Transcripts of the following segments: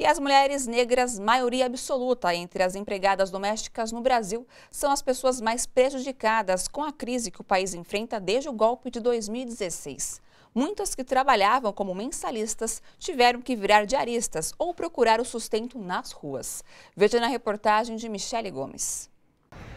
E as mulheres negras, maioria absoluta entre as empregadas domésticas no Brasil, são as pessoas mais prejudicadas com a crise que o país enfrenta desde o golpe de 2016. Muitas que trabalhavam como mensalistas tiveram que virar diaristas ou procurar o sustento nas ruas. Veja na reportagem de Michele Gomes.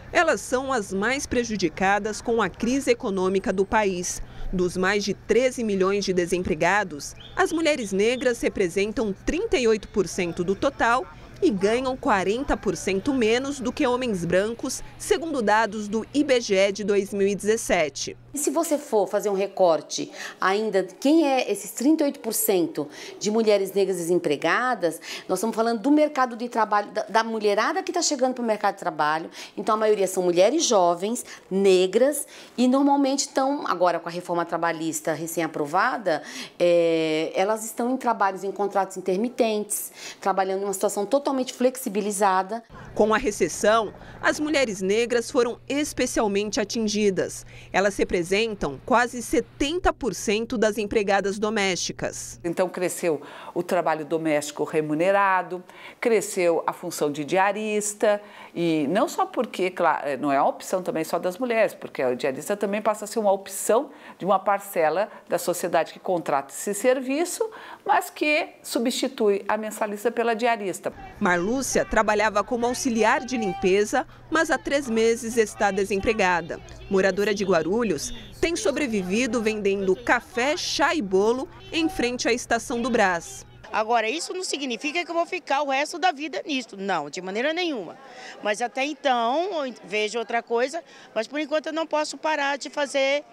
Elas são as mais prejudicadas com a crise econômica do país. Dos mais de 13 milhões de desempregados, as mulheres negras representam 38% do total e ganham 40% menos do que homens brancos, segundo dados do IBGE de 2017. E se você for fazer um recorte ainda, quem é esses 38% de mulheres negras desempregadas, nós estamos falando do mercado de trabalho, da, mulherada que está chegando para o mercado de trabalho. Então, a maioria são mulheres jovens, negras, e normalmente estão, agora com a reforma trabalhista recém-aprovada, é, elas estão em trabalhos, em contratos intermitentes, trabalhando em uma situação totalmente totalmente flexibilizada. Com a recessão, as mulheres negras foram especialmente atingidas. Elas representam quase 70% das empregadas domésticas. Então cresceu o trabalho doméstico remunerado, cresceu a função de diarista e não só porque, claro, eh, não é uma opção também só das mulheres, porque a diarista também passa a ser uma opção de uma parcela da sociedade que contrata esse serviço, mas que substitui a mensalista pela diarista. Marlúcia trabalhava como auxiliar de limpeza, mas há três meses está desempregada. Moradora de Guarulhos, tem sobrevivido vendendo café, chá e bolo em frente à estação do Brás. Agora, isso não significa que eu vou ficar o resto da vida nisso, não, de maneira nenhuma. Mas até então, eu vejo outra coisa, mas por enquanto eu não posso parar de fazer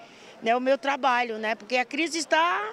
né, o meu trabalho, né? Porque a crise está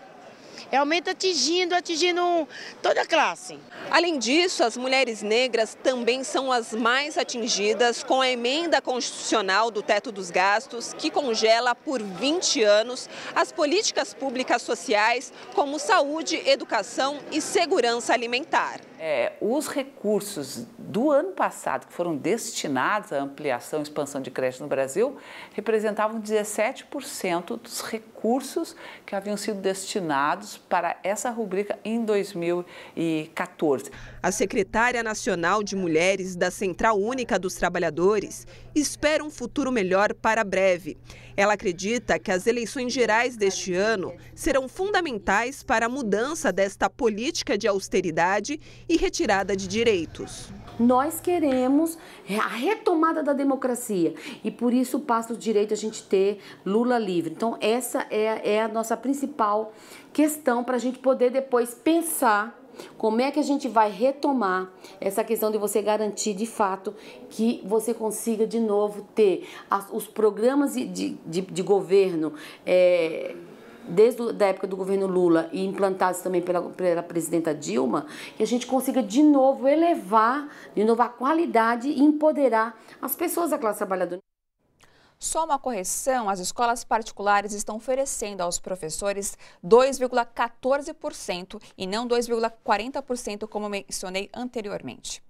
realmente atingindo, atingindo toda a classe. Além disso, as mulheres negras também são as mais atingidas com a emenda constitucional do teto dos gastos, que congela por 20 anos as políticas públicas sociais como saúde, educação e segurança alimentar. É, os recursos do ano passado que foram destinados à ampliação e expansão de crédito no Brasil representavam 17% dos recursos que haviam sido destinados para essa rubrica em 2014. A secretária nacional de mulheres da Central Única dos Trabalhadores espera um futuro melhor para breve. Ela acredita que as eleições gerais deste ano serão fundamentais para a mudança desta política de austeridade e retirada de direitos. Nós queremos a retomada da democracia e por isso passa o direito é a gente ter Lula livre. Então, essa é, é a nossa principal questão para a gente poder depois pensar. Como é que a gente vai retomar essa questão de você garantir de fato que você consiga de novo ter as, os programas de, de, de governo é, desde a época do governo Lula e implantados também pela, pela presidenta Dilma, que a gente consiga de novo elevar, de novo a qualidade e empoderar as pessoas da classe trabalhadora. Só uma correção, as escolas particulares estão oferecendo aos professores 2,14% e não 2,40% como mencionei anteriormente.